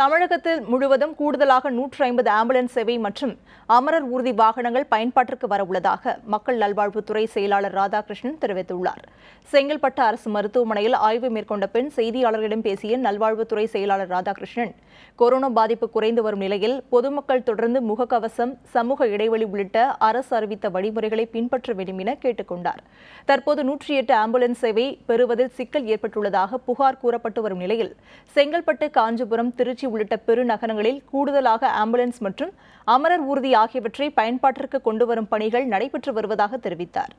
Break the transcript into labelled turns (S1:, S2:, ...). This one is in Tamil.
S1: தமிழகத்தில் முழுவதும் கூடுதலாக நூற்றி ஐம்பது ஆம்புலன்ஸ் சேவை மற்றும் அமரர் ஊர்தி வாகனங்கள் பயன்பாட்டிற்கு வரவுள்ளதாக மக்கள் நல்வாழ்வுத்துறை செயலாளர் ராதாகிருஷ்ணன் தெரிவித்துள்ளார் செங்கல்பட்டு அரசு மருத்துவமனையில் ஆய்வு மேற்கொண்ட பின் செய்தியாளர்களிடம் பேசிய நல்வாழ்வுத்துறை செயலாளர் ராதாகிருஷ்ணன் கொரோனா பாதிப்பு குறைந்து வரும் நிலையில் பொதுமக்கள் தொடர்ந்து முகக்கவசம் சமூக இடைவெளி உள்ளிட்ட அரசு அறிவித்த வழிமுறைகளை பின்பற்ற வேண்டும் என கேட்டுக்கொண்டார் தற்போது நூற்றி எட்டு ஆம்புலன்ஸ் சேவை பெறுவதில் சிக்கல் ஏற்பட்டுள்ளதாக புகார் கூறப்பட்டு வரும் நிலையில் செங்கல்பட்டு காஞ்சிபுரம் திருச்சி உள்ளிட்ட பெருநகரங்களில் கூடுதலாக ஆம்புலன்ஸ் மற்றும் அமரர் ஊர்தி ஆகியவற்றை பயன்பாட்டிற்கு கொண்டுவரும் பணிகள் நடைபெற்று வருவதாக தெரிவித்தார்